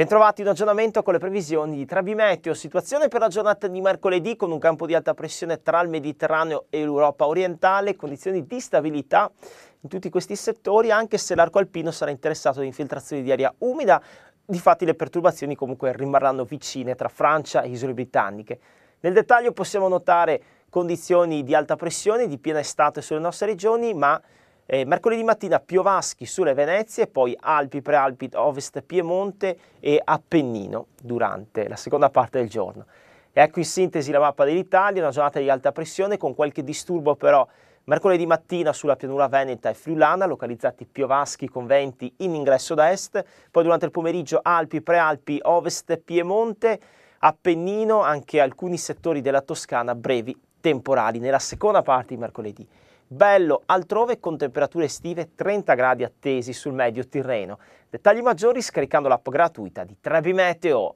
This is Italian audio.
Bentrovati in aggiornamento con le previsioni di Trabimeteo, situazione per la giornata di mercoledì con un campo di alta pressione tra il Mediterraneo e l'Europa orientale, condizioni di stabilità in tutti questi settori anche se l'arco alpino sarà interessato da infiltrazioni di aria umida, difatti le perturbazioni comunque rimarranno vicine tra Francia e isole britanniche. Nel dettaglio possiamo notare condizioni di alta pressione, di piena estate sulle nostre regioni, ma eh, mercoledì mattina piovaschi sulle Venezie, poi Alpi, Prealpi, Ovest, Piemonte e Appennino durante la seconda parte del giorno. Ecco in sintesi la mappa dell'Italia, una giornata di alta pressione con qualche disturbo però mercoledì mattina sulla pianura Veneta e Friulana, localizzati piovaschi con venti in ingresso da est, poi durante il pomeriggio Alpi, Prealpi, Ovest, Piemonte, Appennino anche alcuni settori della Toscana brevi temporali nella seconda parte di mercoledì. Bello altrove con temperature estive 30 gradi attesi sul medio Tirreno. Dettagli maggiori scaricando l'app gratuita di Trebi Meteo.